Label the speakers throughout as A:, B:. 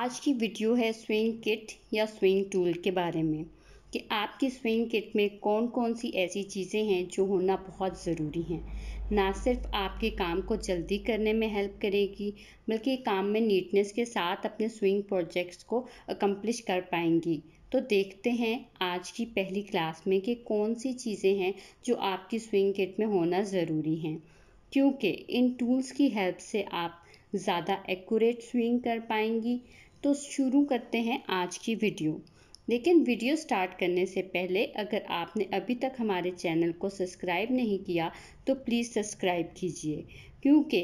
A: आज की वीडियो है स्विंग किट या स्विंग टूल के बारे में कि आपकी स्विंग किट में कौन कौन सी ऐसी चीज़ें हैं जो होना बहुत ज़रूरी हैं ना सिर्फ आपके काम को जल्दी करने में हेल्प करेगी बल्कि काम में नीटनेस के साथ अपने स्विंग प्रोजेक्ट्स को अकम्प्लिश कर पाएंगी तो देखते हैं आज की पहली क्लास में कि कौन सी चीज़ें हैं जो आपकी स्विंग किट में होना ज़रूरी हैं क्योंकि इन टूल्स की हेल्प से आप ज़्यादा एक्यूरेट स्विंग कर पाएंगी तो शुरू करते हैं आज की वीडियो लेकिन वीडियो स्टार्ट करने से पहले अगर आपने अभी तक हमारे चैनल को सब्सक्राइब नहीं किया तो प्लीज़ सब्सक्राइब कीजिए क्योंकि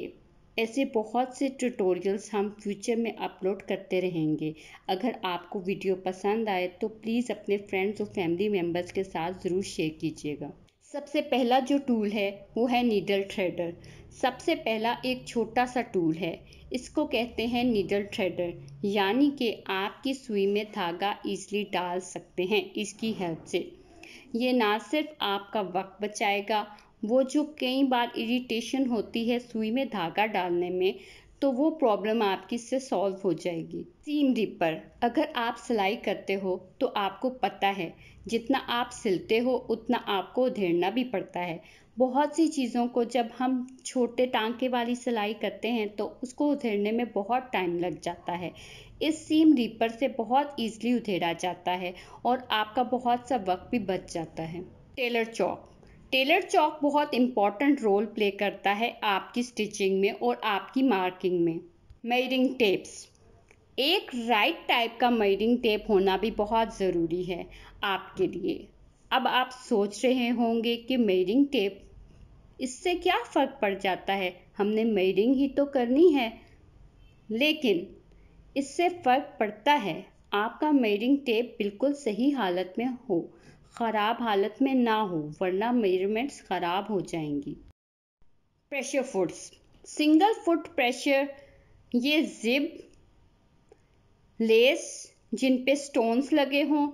A: ऐसे बहुत से ट्यूटोरियल्स हम फ्यूचर में अपलोड करते रहेंगे अगर आपको वीडियो पसंद आए तो प्लीज़ अपने फ्रेंड्स और फैमिली मेम्बर्स के साथ ज़रूर शेयर कीजिएगा सबसे पहला जो टूल है वो है नीडल थ्रेडर सबसे पहला एक छोटा सा टूल है इसको कहते हैं नीडल थ्रेडर यानी कि आपकी सुई में धागा ईजली डाल सकते हैं इसकी हेल्प से ये ना सिर्फ आपका वक्त बचाएगा वो जो कई बार इरिटेशन होती है सुई में धागा डालने में तो वो प्रॉब्लम आपकी से सॉल्व हो जाएगी सीम रिपर अगर आप सिलाई करते हो तो आपको पता है जितना आप सिलते हो उतना आपको उधेड़ना भी पड़ता है बहुत सी चीज़ों को जब हम छोटे टांके वाली सिलाई करते हैं तो उसको उधेड़ने में बहुत टाइम लग जाता है इस सीम रीपर से बहुत ईजिली उधेड़ा जाता है और आपका बहुत सा वक्त भी बच जाता है टेलर चौक टेलर चौक बहुत इम्पॉर्टेंट रोल प्ले करता है आपकी स्टिचिंग में और आपकी मार्किंग में मेयरिंग टेप्स एक राइट टाइप का मेयरिंग टेप होना भी बहुत ज़रूरी है आपके लिए अब आप सोच रहे होंगे कि मेयरिंग टेप इससे क्या फ़र्क पड़ जाता है हमने मेयरिंग ही तो करनी है लेकिन इससे फ़र्क पड़ता है आपका मेयरिंग टेप बिल्कुल सही हालत में हो ख़राब हालत में ना हो वरना मेजरमेंट्स ख़राब हो जाएंगी pressure foots single foot pressure ये जिब लेस जिन पे स्टोन्स लगे हों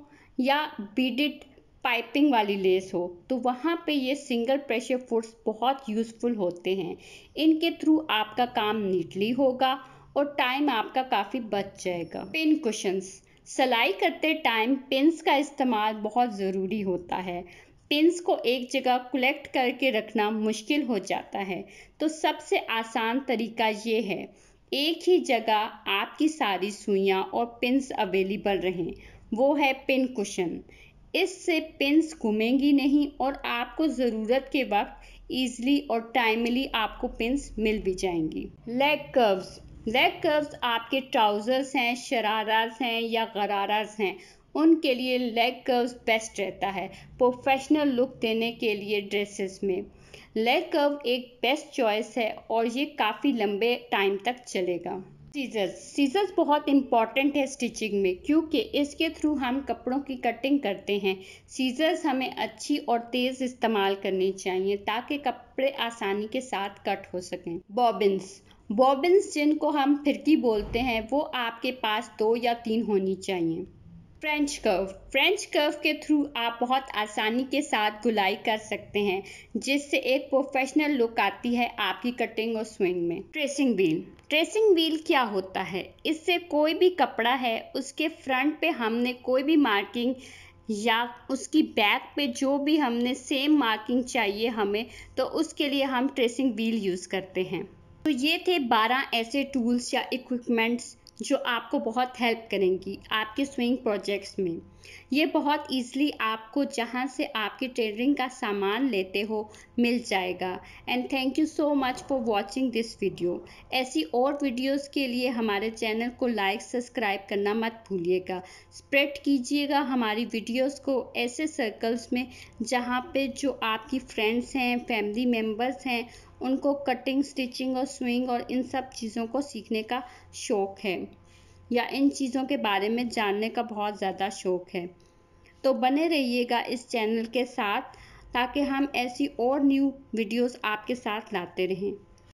A: या बीडिड पाइपिंग वाली लेस हो तो वहाँ पे ये सिंगल प्रेशर फुट्स बहुत यूज़फुल होते हैं इनके थ्रू आपका काम नीटली होगा और टाइम आपका काफ़ी बच जाएगा पिन कुशंस सिलाई करते टाइम पिंस का इस्तेमाल बहुत ज़रूरी होता है पिंस को एक जगह कलेक्ट करके रखना मुश्किल हो जाता है तो सबसे आसान तरीका ये है एक ही जगह आपकी सारी सुइयाँ और पिंस अवेलेबल रहें वो है पिन कुशन इससे पिंस घूमेंगी नहीं और आपको ज़रूरत के वक्त ईजली और टाइमली आपको पिंस मिल भी जाएंगी लेग कर्व्स लेग कर्व्स आपके ट्राउज़र्स हैं शरारास हैं या गरारास हैं उनके लिए लेग कर्व्स बेस्ट रहता है प्रोफेशनल लुक देने के लिए ड्रेसेस में लेग कर्व एक बेस्ट चॉइस है और ये काफ़ी लंबे टाइम तक चलेगा सीजर्स सीजर्स बहुत इंपॉर्टेंट है स्टिचिंग में क्योंकि इसके थ्रू हम कपड़ों की कटिंग करते हैं सीजर्स हमें अच्छी और तेज़ इस्तेमाल करनी चाहिए ताकि कपड़े आसानी के साथ कट हो सकें बॉबिन्स बॉबिन्स जिनको हम फिरकी बोलते हैं वो आपके पास दो या तीन होनी चाहिए फ्रेंच कर्व फ्रेंच कर्व के थ्रू आप बहुत आसानी के साथ गुलाई कर सकते हैं जिससे एक प्रोफेशनल लुक आती है आपकी कटिंग और स्विंग में ट्रेसिंग व्हील ट्रेसिंग व्हील क्या होता है इससे कोई भी कपड़ा है उसके फ्रंट पे हमने कोई भी मार्किंग या उसकी बैक पे जो भी हमने सेम मार्किंग चाहिए हमें तो उसके लिए हम ट्रेसिंग व्हील यूज़ करते हैं तो ये थे 12 ऐसे टूल्स या इक्विपमेंट्स जो आपको बहुत हेल्प करेंगी आपके स्विंग प्रोजेक्ट्स में ये बहुत ईजली आपको जहाँ से आपके ट्रेडरिंग का सामान लेते हो मिल जाएगा and thank you so much for watching this video ऐसी और वीडियोस के लिए हमारे चैनल को लाइक सब्सक्राइब करना मत भूलिएगा स्प्रेड कीजिएगा हमारी वीडियोस को ऐसे सर्कल्स में जहाँ पे जो आपकी फ्रेंड्स हैं फैमिली मेम्बर्स हैं उनको कटिंग स्टिचिंग और स्विंग और इन सब चीज़ों को सीखने का शौक़ है या इन चीज़ों के बारे में जानने का बहुत ज़्यादा शौक है तो बने रहिएगा इस चैनल के साथ ताकि हम ऐसी और न्यू वीडियोस आपके साथ लाते रहें